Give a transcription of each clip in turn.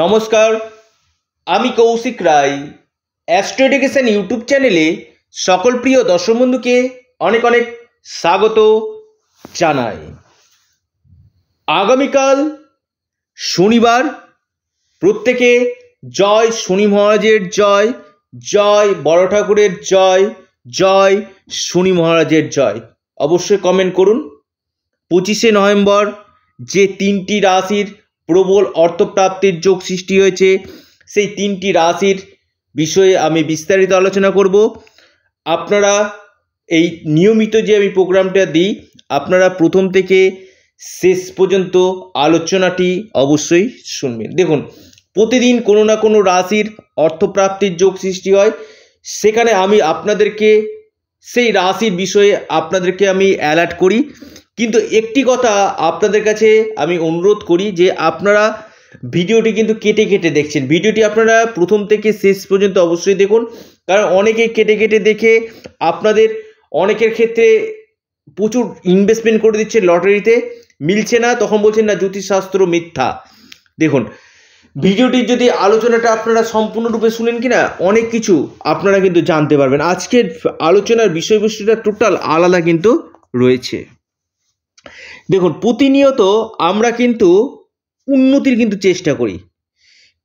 নমস্কার আমি Koushik Roy astro education YouTube চ্যানেলে সকল প্রিয় দর্শক বন্ধুকে অনেক অনেক স্বাগত জানাই আগামীকাল শনিবার প্রত্যেকে জয় শনি মহারাজের জয় জয় বড় ঠাকুরের জয় জয় শনি মহারাজের জয় অবশ্যই কমেন্ট করুন পঁচিশে নভেম্বর যে তিনটি রাশির প্রবল অর্থপ্রাপ্তির যোগ সৃষ্টি হয়েছে সেই তিনটি রাশির বিষয়ে আমি বিস্তারিত আলোচনা করব আপনারা এই নিয়মিত যে আমি প্রোগ্রামটা দিই আপনারা প্রথম থেকে শেষ পর্যন্ত আলোচনাটি অবশ্যই শুনবেন দেখুন প্রতিদিন কোনো না কোনো রাশির অর্থপ্রাপ্তির যোগ সৃষ্টি হয় সেখানে আমি আপনাদেরকে সেই রাশির বিষয়ে আপনাদেরকে আমি অ্যালার্ট করি কিন্তু একটি কথা আপনাদের কাছে আমি অনুরোধ করি যে আপনারা ভিডিওটি কিন্তু কেটে কেটে দেখছেন ভিডিওটি আপনারা প্রথম থেকে শেষ পর্যন্ত অবশ্যই দেখুন কারণ অনেকে কেটে কেটে দেখে আপনাদের অনেকের ক্ষেত্রে প্রচুর ইনভেস্টমেন্ট করে দিচ্ছে লটারিতে মিলছে না তখন বলছেন না জ্যোতিষশাস্ত্র মিথ্যা দেখুন ভিডিওটির যদি আলোচনাটা আপনারা সম্পূর্ণরূপে শুনেন কিনা অনেক কিছু আপনারা কিন্তু জানতে পারবেন আজকের আলোচনার বিষয়বস্তুটা টোটাল আলাদা কিন্তু রয়েছে দেখুন প্রতিনিয়ত আমরা কিন্তু উন্নতির কিন্তু চেষ্টা করি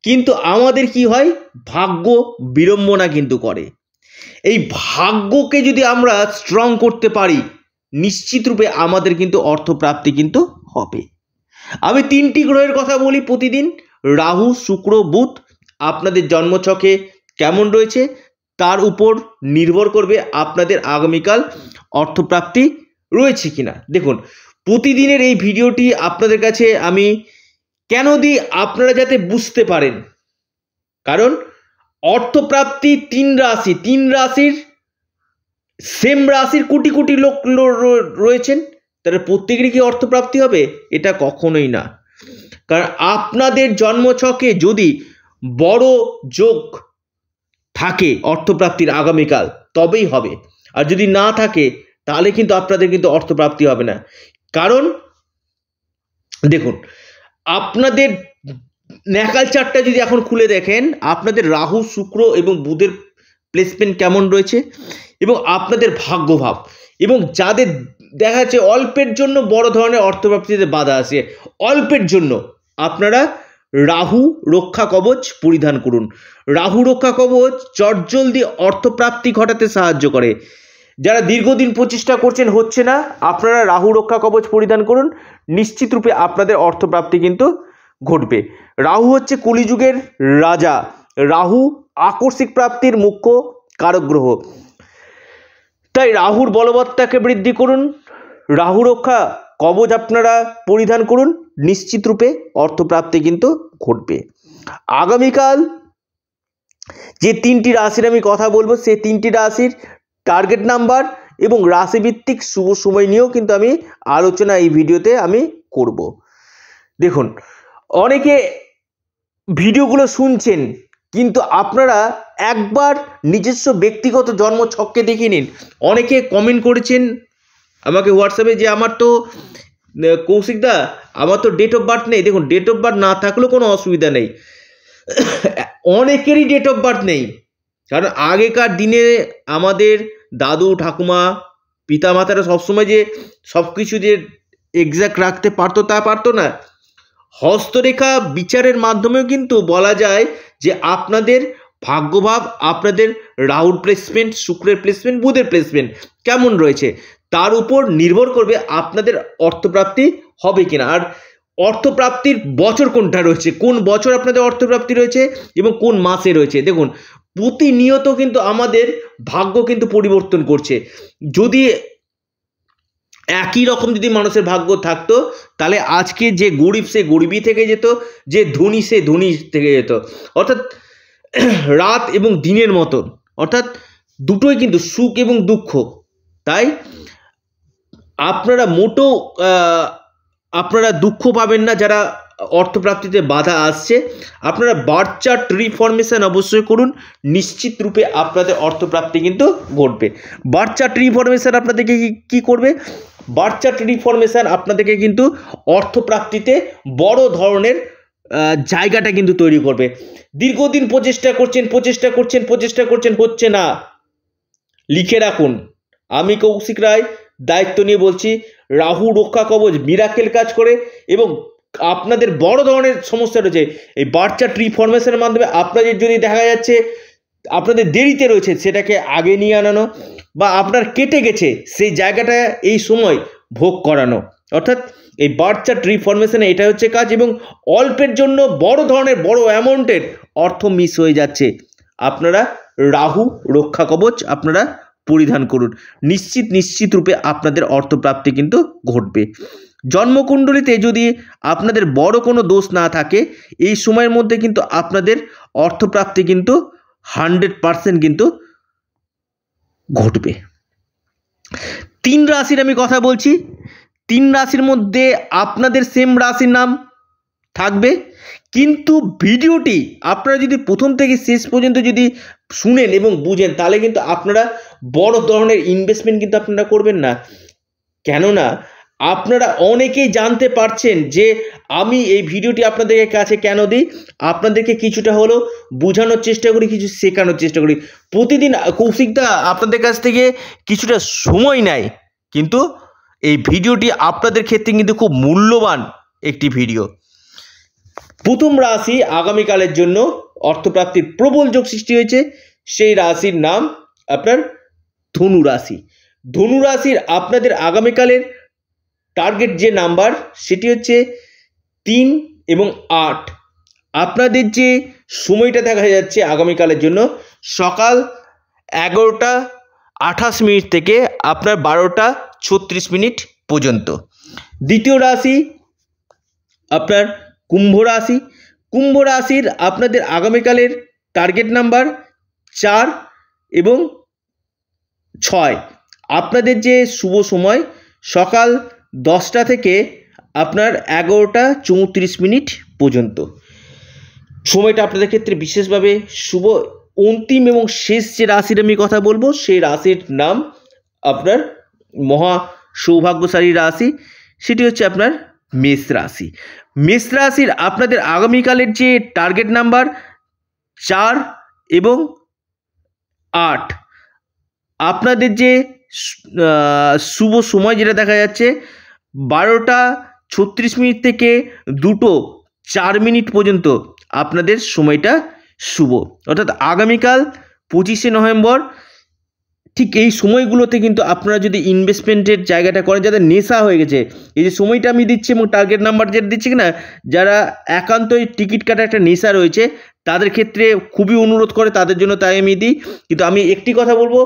কিন্তু আমাদের কি হয় ভাগ্য বিড়ম্বনা কিন্তু করে এই ভাগ্যকে যদি আমরা স্ট্রং করতে পারি নিশ্চিত রূপে আমাদের কিন্তু অর্থপ্রাপ্তি কিন্তু হবে আমি তিনটি গ্রহের কথা বলি প্রতিদিন রাহু শুক্র বুধ আপনাদের জন্মছকে কেমন রয়েছে তার উপর নির্ভর করবে আপনাদের আগামীকাল অর্থপ্রাপ্তি রয়েছে কিনা দেখুন প্রতিদিনের এই ভিডিওটি আপনাদের কাছে আমি কেন দিই আপনারা যাতে বুঝতে পারেন কারণ অর্থপ্রাপ্তি তিন রাশি তিন রাশির সেম রাশির কোটি কোটি লোক রয়েছেন তাহলে প্রত্যেকেরই কি অর্থপ্রাপ্তি হবে এটা কখনোই না কারণ আপনাদের জন্মছকে যদি বড় যোগ থাকে অর্থপ্রাপ্তির আগামীকাল তবেই হবে আর যদি না থাকে তাহলে কিন্তু আপনাদের কিন্তু অর্থপ্রাপ্তি হবে না কারণ দেখুন আপনাদের ন্যাকাল চারটা যদি এখন খুলে দেখেন আপনাদের রাহু শুক্র এবং বুধের প্লেসমেন্ট কেমন রয়েছে এবং আপনাদের ভাগ্যভাব এবং যাদের দেখা যাচ্ছে অল্পের জন্য বড় ধরনের অর্থপ্রাপ্তিতে বাধা আসে অল্পের জন্য আপনারা রাহু রক্ষা কবচ পরিধান করুন রাহু রক্ষা কবচ চটজলদি অর্থপ্রাপ্তি ঘটাতে সাহায্য করে যারা দীর্ঘদিন প্রচেষ্টা করছেন হচ্ছে না আপনারা রাহু রক্ষা কবচ পরিধান করুন নিশ্চিত রূপে আপনাদের অর্থপ্রাপ্তি কিন্তু ঘটবে রাহু হচ্ছে কলিযুগের রাজা রাহু আকস্মিক প্রাপ্তির মুখ্য কারগ্রহ তাই রাহুর বলবত্তাকে বৃদ্ধি করুন রাহু রক্ষা কবচ আপনারা পরিধান করুন নিশ্চিত রূপে অর্থপ্রাপ্তি কিন্তু ঘটবে আগামীকাল যে তিনটি রাশির আমি কথা বলবো সে তিনটি রাশির টার্গেট নাম্বার এবং রাশিভিত্তিক শুভ সময় নিয়েও কিন্তু আমি আলোচনা এই ভিডিওতে আমি করব দেখুন অনেকে ভিডিওগুলো শুনছেন কিন্তু আপনারা একবার নিজস্ব ব্যক্তিগত জন্ম ছককে দেখে নিন অনেকে কমেন্ট করেছেন আমাকে হোয়াটসঅ্যাপে যে আমার তো কৌশিকদা আমার তো ডেট অফ বার্থ নেই দেখুন ডেট অফ বার্থ না থাকলেও কোনো অসুবিধা নেই অনেকেরই ডেট অফ বার্থ নেই কারণ আগেকার দিনে আমাদের দাদু ঠাকুমা পিতা মাতারা সবসময় যে সব কিছু যে এক্স্যাক্ট রাখতে পারতো তা পারতো না হস্তরেখা বিচারের মাধ্যমেও কিন্তু বলা যায় যে আপনাদের ভাগ্যভাব আপনাদের রাহুল প্লেসমেন্ট শুক্রের প্লেসমেন্ট বুধের প্লেসমেন্ট কেমন রয়েছে তার উপর নির্ভর করবে আপনাদের অর্থপ্রাপ্তি হবে কিনা আর অর্থপ্রাপ্তির বছর কোনটা রয়েছে কোন বছর আপনাদের অর্থপ্রাপ্তি রয়েছে এবং কোন মাসে রয়েছে দেখুন প্রতিনিয়ত কিন্তু আমাদের ভাগ্য কিন্তু পরিবর্তন করছে যদি একই রকম যদি মানুষের ভাগ্য থাকতো তাহলে আজকে যে গরিব সে গরিবই থেকে যেত যে ধনী সে ধনী থেকে যেত অর্থাৎ রাত এবং দিনের মতন অর্থাৎ দুটোই কিন্তু সুখ এবং দুঃখ তাই আপনারা মোটো আপনারা দুঃখ পাবেন না যারা অর্থপ্রাপ্তিতে বাধা আসছে আপনারা বার্থ চার্ট রিফরমেশান অবশ্যই করুন নিশ্চিত রূপে আপনাদের অর্থপ্রাপ্তি কিন্তু ঘটবে বার্থ চার্ট রিফরমেশান আপনাদেরকে কি করবে বার্থ চার্ট রিফরমেশান আপনাদেরকে কিন্তু অর্থপ্রাপ্তিতে বড় ধরনের জায়গাটা কিন্তু তৈরি করবে দীর্ঘদিন প্রচেষ্টা করছেন প্রচেষ্টা করছেন প্রচেষ্টা করছেন হচ্ছে না লিখে রাখুন আমি কৌশিক রায় দায়িত্ব নিয়ে বলছি রাহু রক্ষা কবচ মিরাকেল কাজ করে এবং আপনাদের বড় ধরনের সমস্যা রয়েছে এই বাচ্চা ট্রি ফর্মেশনের মাধ্যমে আপনাদের যদি দেখা যাচ্ছে আপনাদের দেরিতে রয়েছে সেটাকে আগে নিয়ে আনানো বা আপনার কেটে গেছে সেই জায়গাটা এই সময় ভোগ করানো অর্থাৎ এই বাচ্চা ট্রি রিফরমেশনে এটা হচ্ছে কাজ এবং অল্পের জন্য বড় ধরনের বড় অ্যামাউন্টের অর্থ মিস হয়ে যাচ্ছে আপনারা রাহু রক্ষা কবচ আপনারা পরিধান করুন নিশ্চিত নিশ্চিত রূপে আপনাদের অর্থপ্রাপ্তি কিন্তু ঘটবে জন্মকুণ্ডলিতে যদি আপনাদের বড় কোনো দোষ না থাকে এই সময়ের মধ্যে কিন্তু আপনাদের অর্থপ্রাপ্তি কিন্তু হান্ড্রেড পারসেন্ট কিন্তু ঘটবে তিন রাশির আমি কথা বলছি তিন রাশির মধ্যে আপনাদের সেম রাশির নাম থাকবে কিন্তু ভিডিওটি আপনারা যদি প্রথম থেকে শেষ পর্যন্ত যদি শুনেন এবং বুঝেন তাহলে কিন্তু আপনারা বড় ধরনের ইনভেস্টমেন্ট কিন্তু আপনারা করবেন না কেননা আপনারা অনেকেই জানতে পারছেন যে আমি এই ভিডিওটি আপনাদের কাছে কেন দিই আপনাদেরকে কিছুটা হলো বোঝানোর চেষ্টা করি কিছু শেখানোর চেষ্টা করি প্রতিদিন কৌশিকদা আপনাদের কাছ থেকে কিছুটা সময় নেয় কিন্তু এই ভিডিওটি আপনাদের ক্ষেত্রে কিন্তু খুব মূল্যবান একটি ভিডিও প্রথম রাশি আগামীকালের জন্য অর্থপ্রাপ্তির প্রবল যোগ সৃষ্টি হয়েছে সেই রাশির নাম আপনার ধনু রাশি ধনু রাশির আপনাদের আগামীকালের টার্গেট যে নাম্বার সেটি হচ্ছে তিন এবং আট আপনাদের যে সময়টা দেখা যাচ্ছে আগামীকালের জন্য সকাল এগারোটা আঠাশ মিনিট থেকে আপনার বারোটা ছত্রিশ মিনিট পর্যন্ত দ্বিতীয় রাশি আপনার কুম্ভ রাশি কুম্ভ রাশির আপনাদের আগামীকালের টার্গেট নাম্বার চার এবং ছয় আপনাদের যে শুভ সময় সকাল দশটা থেকে আপনার এগারোটা চৌত্রিশ মিনিট পর্যন্ত সময়টা আপনাদের ক্ষেত্রে বিশেষভাবে শুভ অন্তিম এবং শেষ যে রাশির আমি কথা বলবো সেই রাশির নাম আপনার মহা সৌভাগ্যশালী রাশি সেটি হচ্ছে আপনার মেষ রাশি মেষ রাশির আপনাদের আগামীকালের যে টার্গেট নাম্বার চার এবং আট আপনাদের যে শুভ সময় যেটা দেখা যাচ্ছে বারোটা ছত্রিশ মিনিট থেকে দুটো চার মিনিট পর্যন্ত আপনাদের সময়টা শুভ অর্থাৎ আগামীকাল পঁচিশে নভেম্বর ঠিক এই সময়গুলোতে কিন্তু আপনারা যদি ইনভেস্টমেন্টের জায়গাটা করেন যাদের নেশা হয়ে গেছে এই যে সময়টা আমি দিচ্ছি এবং টার্গেট নাম্বার যেটা দিচ্ছি কিনা যারা একান্তই টিকিট কাটা একটা নেশা রয়েছে তাদের ক্ষেত্রে খুবই অনুরোধ করে তাদের জন্য তাই আমি দিই কিন্তু আমি একটি কথা বলবো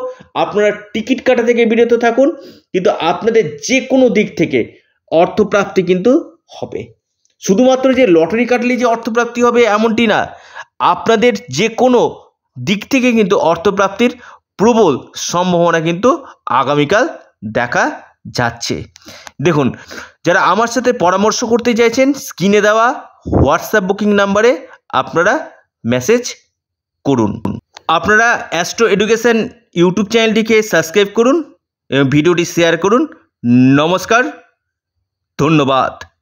আপনারা টিকিট কাটা থেকে বিরত থাকুন কিন্তু আপনাদের যে কোনো দিক থেকে অর্থপ্রাপ্তি কিন্তু হবে শুধুমাত্র যে লটারি কাটলে যে অর্থপ্রাপ্তি হবে এমনটি না আপনাদের যে কোনো দিক থেকে কিন্তু অর্থপ্রাপ্তির প্রবল সম্ভাবনা কিন্তু আগামীকাল দেখা যাচ্ছে দেখুন যারা আমার সাথে পরামর্শ করতে চাইছেন স্ক্রিনে দেওয়া হোয়াটসঅ্যাপ বুকিং নাম্বারে আপনারা মেসেজ করুন আপনারা অ্যাস্ট্রো এডুকেশন ইউটিউব চ্যানেলটিকে সাবস্ক্রাইব করুন ভিডিওটি শেয়ার করুন নমস্কার ধন্যবাদ